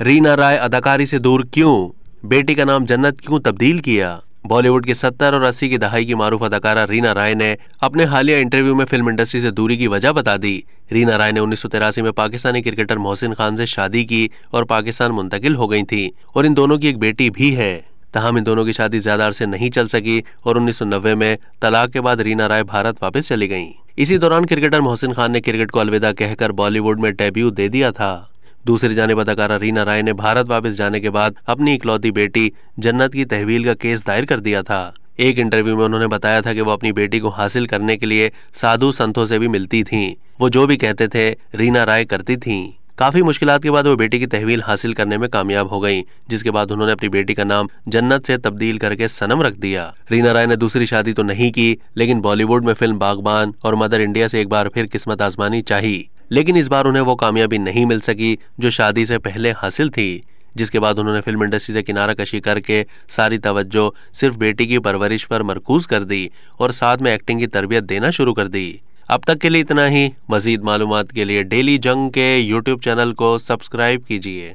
रीना राय अदाकारी से दूर क्यों बेटी का नाम जन्नत क्यों तब्दील किया बॉलीवुड के 70 और 80 की दहाई की मारूफ अदाकारा रीना राय ने अपने हालिया इंटरव्यू में फिल्म इंडस्ट्री से दूरी की वजह बता दी रीना राय ने उन्नीस में पाकिस्तानी क्रिकेटर मोहसिन खान से शादी की और पाकिस्तान मुंतकिल हो गई थी और इन दोनों की एक बेटी भी है तहम इन दोनों की शादी ज्यादा अरसे नहीं चल सकी और नब्बे में तलाक के बाद रीना राय भारत वापस चली गईं। इसी दौरान क्रिकेटर मोहसिन खान ने क्रिकेट को अलविदा कहकर बॉलीवुड में डेब्यू दे दिया था दूसरी जानब अदाकारा रीना राय ने भारत वापस जाने के बाद अपनी इकलौती बेटी जन्नत की तहवील का केस दायर कर दिया था एक इंटरव्यू में उन्होंने बताया था कि वो अपनी बेटी को हासिल करने के लिए साधु संतों से भी मिलती थीं वो जो भी कहते थे रीना राय करती थीं काफी मुश्किल के बाद वो बेटी की तहवील हासिल करने में कामयाब हो गई जिसके बाद उन्होंने अपनी बेटी का नाम जन्नत से तब्दील करके सनम रख दिया रीना राय ने दूसरी शादी तो नहीं की लेकिन बॉलीवुड में फिल्म बागबान और मदर इंडिया से एक बार फिर किस्मत आजमानी चाहिए लेकिन इस बार उन्हें वो कामयाबी नहीं मिल सकी जो शादी से पहले हासिल थी जिसके बाद उन्होंने फिल्म इंडस्ट्री से किनारा कशी करके सारी तवज्जो सिर्फ बेटी की परवरिश पर मरकूज कर दी और साथ में एक्टिंग की तरबियत देना शुरू कर दी अब तक के लिए इतना ही मजीद मालूम के लिए डेली जंग के यूट्यूब चैनल को सब्सक्राइब कीजिए